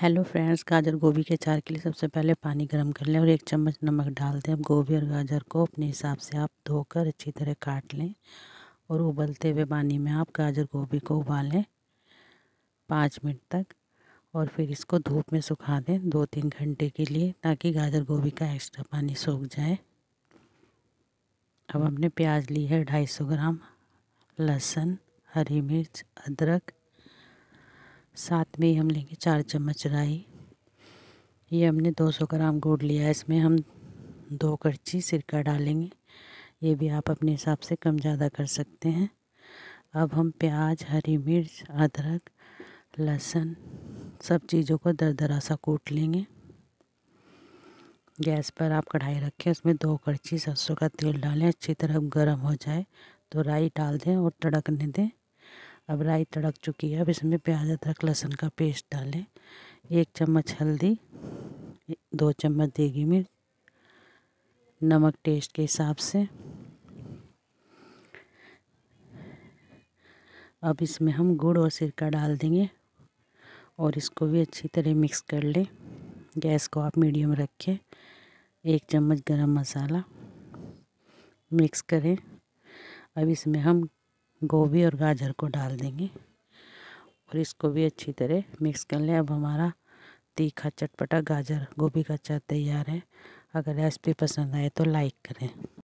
hello friends गाजर गोभी के अचार के लिए सबसे पहले पानी गर्म कर लें और एक चम्मच नमक डाल दें अब गोभी और गाजर को अपने हिसाब से आप धोकर अच्छी तरह काट लें और उबलते हुए पानी में आप गाजर गोभी को उबालें पाँच मिनट तक और फिर इसको धूप में सुखा दें दो तीन घंटे के लिए ताकि गाजर गोभी का एक्स्ट्रा पानी सूख जाए अब हमने प्याज ली है ढाई सौ ग्राम लहसुन हरी मिर्च अदरक साथ में हम लेंगे चार चम्मच राई ये हमने 200 ग्राम गुड़ लिया है इसमें हम दो करछी सिरका डालेंगे ये भी आप अपने हिसाब से कम ज़्यादा कर सकते हैं अब हम प्याज हरी मिर्च अदरक लहसुन सब चीज़ों को दर दरा सा कूट लेंगे गैस पर आप कढ़ाई रखें उसमें दो करछी सरसों का तेल डालें अच्छी तरह गर्म हो जाए तो राई डाल दें और तड़कने दें अब राई तड़क चुकी है अब इसमें प्याज अदरक लहसुन का पेस्ट डालें एक चम्मच हल्दी दो चम्मच देगी मिर्च नमक टेस्ट के हिसाब से अब इसमें हम गुड़ और सिरका डाल देंगे और इसको भी अच्छी तरह मिक्स कर लें गैस को आप मीडियम रखें एक चम्मच गरम मसाला मिक्स करें अब इसमें हम गोभी और गाजर को डाल देंगे और इसको भी अच्छी तरह मिक्स कर लें अब हमारा तीखा चटपटा गाजर गोभी का अचार तैयार है अगर रेसिपी पसंद आए तो लाइक करें